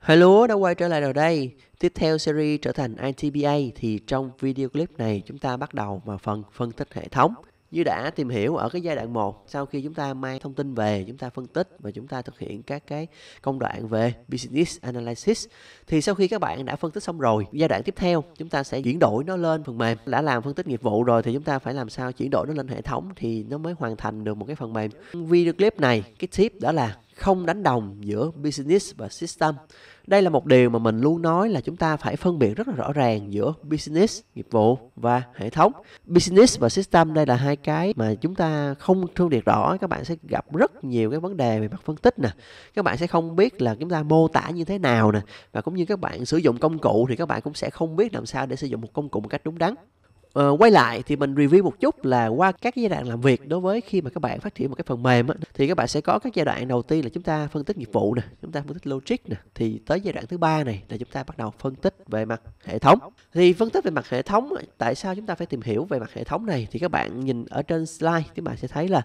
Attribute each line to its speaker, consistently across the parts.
Speaker 1: Hello, đã quay trở lại rồi đây. Tiếp theo series trở thành ITBA thì trong video clip này chúng ta bắt đầu vào phần phân tích hệ thống như đã tìm hiểu ở cái giai đoạn 1 sau khi chúng ta mang thông tin về chúng ta phân tích và chúng ta thực hiện các cái công đoạn về business analysis thì sau khi các bạn đã phân tích xong rồi giai đoạn tiếp theo chúng ta sẽ chuyển đổi nó lên phần mềm đã làm phân tích nghiệp vụ rồi thì chúng ta phải làm sao chuyển đổi nó lên hệ thống thì nó mới hoàn thành được một cái phần mềm video clip này cái tip đó là không đánh đồng giữa business và system. Đây là một điều mà mình luôn nói là chúng ta phải phân biệt rất là rõ ràng giữa business, nghiệp vụ và hệ thống. Business và system đây là hai cái mà chúng ta không phân biệt rõ, các bạn sẽ gặp rất nhiều cái vấn đề về mặt phân tích nè. Các bạn sẽ không biết là chúng ta mô tả như thế nào nè và cũng như các bạn sử dụng công cụ thì các bạn cũng sẽ không biết làm sao để sử dụng một công cụ một cách đúng đắn uh, quay lại thì mình review một chút là qua các giai đoạn làm việc đối với khi mà các bạn phát triển một cái phần mềm á, thì các bạn sẽ có các giai đoạn đầu tiên là chúng ta phân tích nghiệp vụ nè chúng ta phân tích logic nè thì tới giai đoạn thứ ba này là chúng ta bắt đầu phân tích về mặt hệ thống thì phân tích về mặt hệ thống tại sao chúng ta phải tìm hiểu về mặt hệ thống này thì các bạn nhìn ở trên slide các bạn sẽ thấy là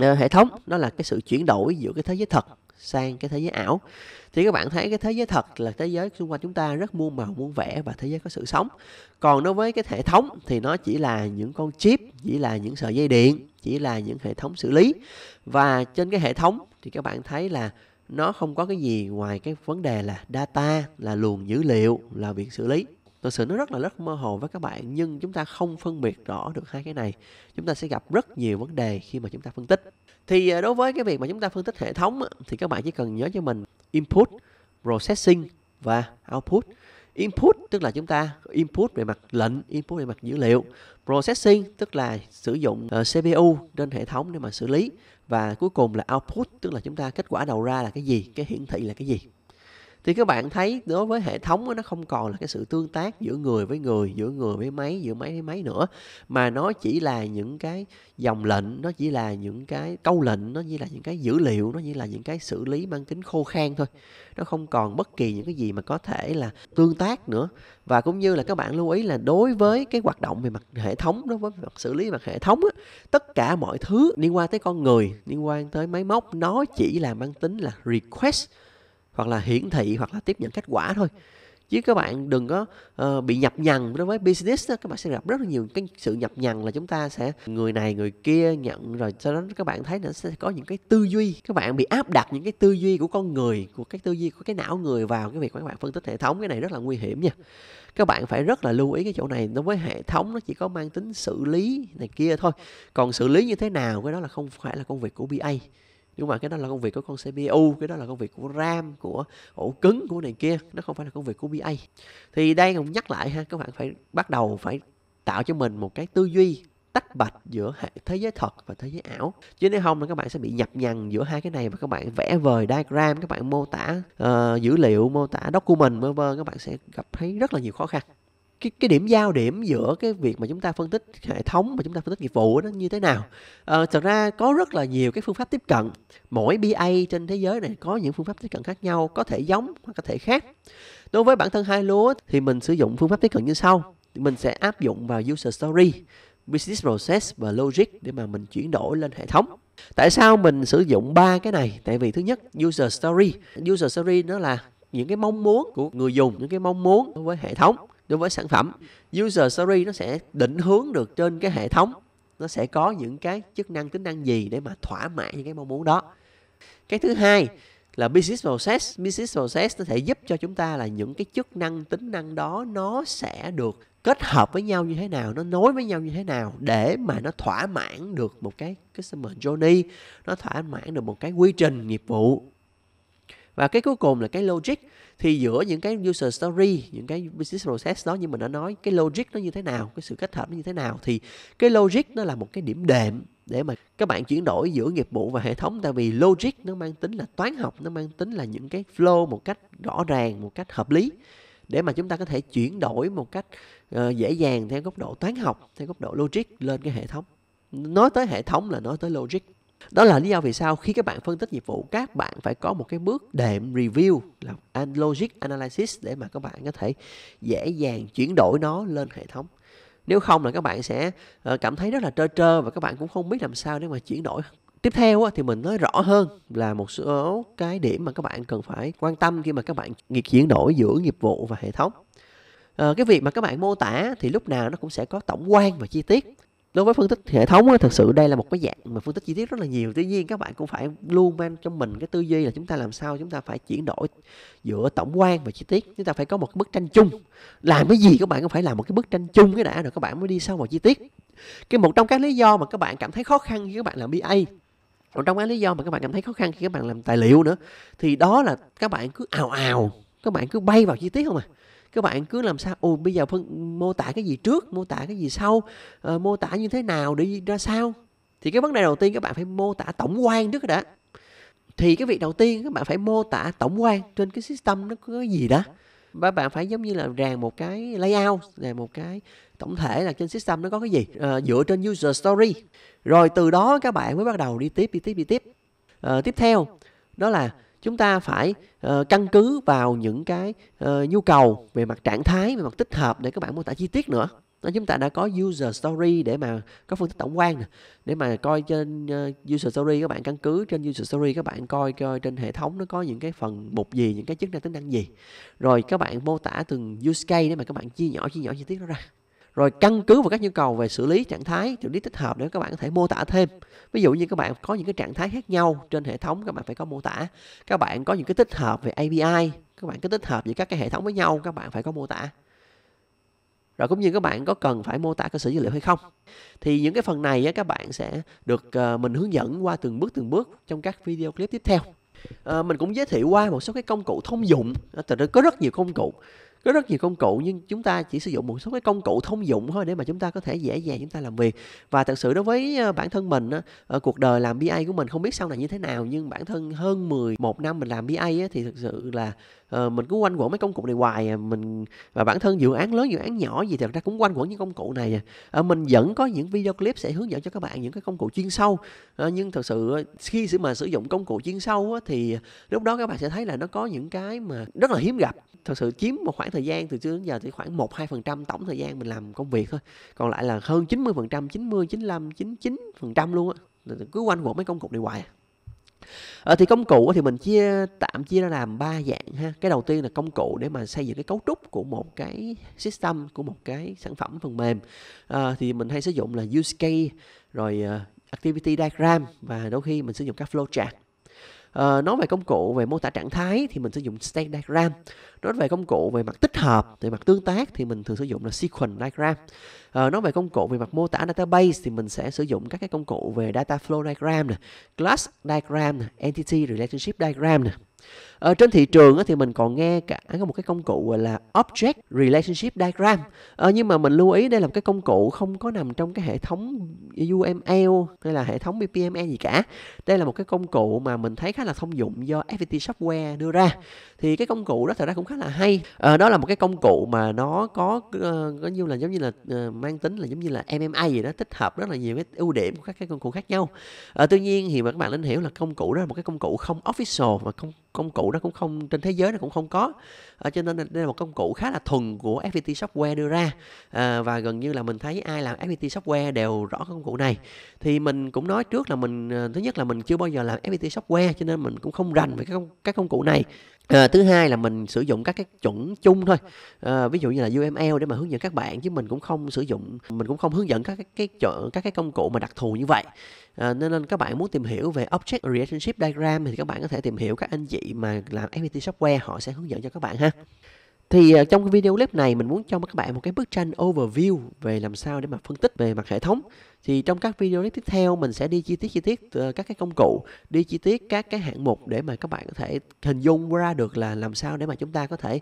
Speaker 1: ờ, hệ thống nó là cái sự chuyển đổi giữa cái thế giới thật sang cái thế giới ảo thì các bạn thấy cái thế giới thật là thế giới xung quanh chúng ta rất muôn màu muôn vẻ và thế giới có sự sống còn đối với cái hệ thống thì nó chỉ là những con chip chỉ là những sợi dây điện chỉ là những hệ thống xử lý và trên cái hệ thống thì các bạn thấy là nó không có cái gì ngoài cái vấn đề là data là luồng dữ liệu là việc xử lý thực sự nó rất là rất mơ hồ với các bạn nhưng chúng ta không phân biệt rõ được hai cái này chúng ta sẽ gặp rất nhiều vấn đề khi mà chúng ta phân tích thì à, đối với cái việc mà chúng ta phân tích hệ thống thì các bạn chỉ cần nhớ cho mình input processing và output input tức là chúng ta input về mặt lệnh input về mặt dữ liệu processing tức là sử dụng ờ, cpu trên hệ thống để mà xử lý và cuối cùng là output tức là chúng ta kết quả đầu ra là cái gì cái hiển thị là cái gì thì các bạn thấy đối với hệ thống nó không còn là cái sự tương tác giữa người với người giữa người với máy giữa máy với máy nữa mà nó chỉ là những cái dòng lệnh nó chỉ là những cái câu lệnh nó chỉ là những cái dữ liệu nó chỉ là những cái xử lý mang tính khô khan thôi nó không còn bất kỳ những cái gì mà có thể là tương tác nữa và cũng như là các bạn lưu ý là đối với cái hoạt động về mặt hệ thống đối với mặt xử lý mặt hệ thống á, tất cả mọi thứ liên quan tới con người liên quan tới máy móc nó chỉ là mang tính là request hoặc là hiển thị hoặc là tiếp nhận kết quả thôi chứ các bạn đừng có uh, bị nhập nhằng đối với business đó, các bạn sẽ gặp rất là nhiều cái sự nhập nhằng là chúng ta sẽ người này người kia nhận rồi sau đó các bạn thấy nó sẽ có những cái tư duy các bạn bị áp đặt những cái tư duy của con người của cái tư duy của cái não người vào cái việc các bạn phân tích hệ thống cái này rất là nguy hiểm nha các bạn phải rất là lưu ý cái chỗ này đối với hệ thống nó chỉ có mang tính xử lý này kia thôi còn xử lý như thế nào cái đó là không phải là công việc của ba nhưng mà cái đó là công việc của con CPU cái đó là công việc của RAM của ổ cứng của này kia nó không phải là công việc của BA thì đây cũng nhắc lại ha các bạn phải bắt đầu phải tạo cho mình một cái tư duy tách bạch giữa thế giới thật và thế giới ảo chứ nếu không là các bạn sẽ bị nhập nhằng giữa hai cái này và các bạn vẽ vời diagram các bạn mô tả uh, dữ liệu mô tả document vân vân các bạn sẽ gặp thấy rất là nhiều khó khăn cái cái điểm giao điểm giữa cái việc mà chúng ta phân tích hệ thống mà chúng ta phân tích nghiệp vụ nó như thế nào à, thật ra có rất là nhiều cái phương pháp tiếp cận mỗi BA trên thế giới này có những phương pháp tiếp cận khác nhau có thể giống hoặc có thể khác đối với bản thân hai lúa thì mình sử dụng phương pháp tiếp cận như sau mình sẽ áp dụng vào user story business process và logic để mà mình chuyển đổi lên hệ thống tại sao mình sử dụng ba cái này tại vì thứ nhất user story user story nó là những cái mong muốn của người dùng những cái mong muốn với hệ thống đối với sản phẩm user story nó sẽ định hướng được trên cái hệ thống nó sẽ có những cái chức năng tính năng gì để mà thỏa mãn những cái mong muốn đó cái thứ hai là business process business process nó sẽ giúp cho chúng ta là những cái chức năng tính năng đó nó sẽ được kết hợp với nhau như thế nào nó nối với nhau như thế nào để mà nó thỏa mãn được một cái customer journey nó thỏa mãn được một cái quy trình nghiệp vụ và cái cuối cùng là cái logic thì giữa những cái user story những cái business process đó như mình đã nói cái logic nó như thế nào cái sự kết hợp nó như thế nào thì cái logic nó là một cái điểm đệm để mà các bạn chuyển đổi giữa nghiệp vụ và hệ thống tại vì logic nó mang tính là toán học nó mang tính là những cái flow một cách rõ ràng một cách hợp lý để mà chúng ta có thể chuyển đổi một cách uh, dễ dàng theo góc độ toán học theo góc độ logic lên cái hệ thống nói tới hệ thống là nói tới logic đó là lý do vì sao khi các bạn phân tích nghiệp vụ các bạn phải có một cái bước đệm review là logic analysis để mà các bạn có thể dễ dàng chuyển đổi nó lên hệ thống nếu không là các bạn sẽ ờ, cảm thấy rất là trơ trơ và các bạn cũng không biết làm sao để mà chuyển đổi tiếp theo thì mình nói rõ hơn là một số cái điểm mà các bạn cần phải quan tâm khi mà các bạn chuyển đổi giữa nghiệp vụ và hệ thống ờ, cái việc mà các bạn mô tả thì lúc nào nó cũng sẽ có tổng quan và chi tiết đối với phân tích hệ thống á, thực sự đây là một cái dạng mà phân tích chi tiết rất là nhiều tuy nhiên các bạn cũng phải luôn mang trong mình cái tư duy là chúng ta làm sao chúng ta phải chuyển đổi giữa tổng quan và chi tiết chúng ta phải có một cái bức tranh chung làm cái gì các bạn cũng phải làm một cái bức tranh chung cái đã rồi các bạn mới đi sâu vào chi tiết cái một trong các lý do mà các bạn cảm thấy khó khăn khi các bạn làm BA một trong các lý do mà các bạn cảm thấy khó khăn khi các bạn làm tài liệu nữa thì đó là các bạn cứ ào ào các bạn cứ bay vào chi tiết không à các bạn cứ làm sao ồ bây giờ phân mô tả cái gì trước mô tả cái gì sau uh, mô tả như thế nào để ra sao thì cái vấn đề đầu tiên các bạn phải mô tả tổng quan trước đã thì cái việc đầu tiên các bạn phải mô tả tổng quan trên cái system nó có gì đó và bạn phải giống như là ràng một cái layout ràng một cái tổng thể là trên system nó có cái gì à, dựa trên user story rồi từ đó các bạn mới bắt đầu đi tiếp đi tiếp đi tiếp à, tiếp theo đó là chúng ta phải uh, căn cứ vào những cái uh, nhu cầu về mặt trạng thái về mặt tích hợp để các bạn mô tả chi tiết nữa chúng ta đã có user story để mà có phân tích tổng quan nè để mà coi trên ờ, user story các bạn căn cứ trên user story các bạn coi coi trên hệ thống nó có những cái phần mục gì những cái chức năng tính năng gì rồi các bạn mô tả từng use case để mà các bạn chia nhỏ chia nhỏ chi tiết nó ra rồi căn cứ vào các nhu cầu về xử lý trạng thái xử lý tích hợp để các bạn có thể mô tả thêm ví dụ như các bạn có những cái trạng thái khác nhau trên hệ thống các bạn phải có mô tả các bạn có những cái tích hợp về API các bạn cứ tích hợp giữa các cái hệ thống với nhau các bạn phải có mô tả rồi cũng như các bạn có cần phải mô tả cơ sở dữ liệu hay không thì những cái phần này các bạn sẽ được ờ, mình hướng dẫn qua từng bước từng bước trong các video clip tiếp theo ờ, mình cũng giới thiệu qua một số cái công cụ thông dụng từ đó có rất nhiều công cụ có rất nhiều công cụ nhưng chúng ta chỉ sử dụng một số cái công cụ thông dụng thôi để mà chúng ta có thể dễ dàng chúng ta làm việc và thật sự đối với ờ, bản thân mình cuộc đời làm BA của mình không biết sau này như thế nào nhưng bản thân hơn 11 năm mình làm BA thì thực sự là ờ, mình cứ quanh quẩn mấy công cụ này hoài à. mình và bản thân dự án lớn dự án nhỏ gì thật ra cũng quanh quẩn những công cụ này à. ờ, mình vẫn có những video clip sẽ hướng dẫn cho các bạn những cái công cụ chuyên sâu nhưng thật sự khi mà sử dụng công cụ chuyên sâu thì lúc đó các bạn sẽ thấy là nó có những cái mà rất là hiếm gặp thật sự chiếm một khoảng thời gian từ trước đến giờ thì khoảng 1 2 tổng thời gian mình làm công việc thôi còn lại là hơn 90 90 95 99 luôn á cứ quanh quẩn mấy công cụ này hoài À, thì công cụ thì mình chia tạm chia ra làm ba dạng ha cái đầu tiên là công cụ để mà xây dựng cái cấu trúc của một cái system của một cái sản phẩm phần mềm à, thì mình hay sử dụng là use case rồi uh, activity diagram và đôi khi mình sử dụng các flowchart Ờ, nói về công cụ về mô tả trạng thái thì mình sử dụng state diagram nói về công cụ về mặt tích hợp về mặt tương tác thì mình thường sử dụng là sequence diagram à, nói về công cụ về mặt mô tả database thì mình sẽ sử dụng các cái công cụ về data flow diagram này, class diagram này, entity relationship diagram này. Ở ờ, trên thị trường thì mình còn nghe cả một cái công cụ gọi là Object Relationship Diagram à, Nhưng mà mình lưu ý đây là một cái công cụ không có nằm trong cái hệ thống UML hay là hệ thống BPMN gì cả Đây là một cái công cụ mà mình thấy khá là thông dụng do FPT Software đưa ra Thì cái công cụ đó thật ra cũng khá là hay à, Đó là một cái công cụ mà nó có uh, có như là giống như là mang tính là giống như là MMA gì đó tích hợp rất là nhiều cái ưu điểm của các cái công cụ khác nhau à, tuy nhiên thì mà các bạn nên hiểu là công cụ đó là một cái công cụ không official và công công cụ đó cũng không trên thế giới nó cũng không có à, cho nên đây là một công cụ khá là thuần của FPT Software đưa ra à, và gần như là mình thấy ai làm FPT Software đều rõ công cụ này thì mình cũng nói trước là mình thứ nhất là mình chưa bao giờ làm FPT Software cho nên mình cũng không rành về các công, các công cụ này À, thứ hai là mình sử dụng các cái chuẩn chung thôi à, ví dụ như là UML để mà hướng dẫn các bạn chứ mình cũng không sử dụng mình cũng không hướng dẫn các cái, cái chuẩn, các cái công cụ mà đặc thù như vậy à, nên, nên các bạn muốn tìm hiểu về Object Relationship Diagram thì các bạn có thể tìm hiểu các anh chị mà làm FPT Software họ sẽ hướng dẫn cho các bạn ha thì à, trong cái video clip này mình muốn cho các bạn một cái bức tranh overview về làm sao để mà phân tích về mặt hệ thống. Thì trong các video clip tiếp theo mình sẽ đi chi tiết chi tiết ờ, các cái công cụ, đi chi tiết các cái hạng mục để mà các bạn có thể hình dung ra được là làm sao để mà chúng ta có thể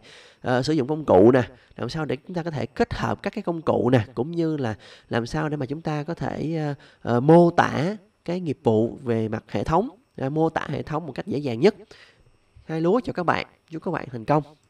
Speaker 1: uh, sử dụng công cụ nè, làm sao để chúng ta có thể kết hợp các cái công cụ nè, cũng như là làm sao để mà chúng ta có thể uh, uh, mô tả cái nghiệp vụ về mặt hệ thống, uh, mô tả hệ thống một cách dễ dàng nhất. Hai lúa cho các bạn, chúc các bạn thành công.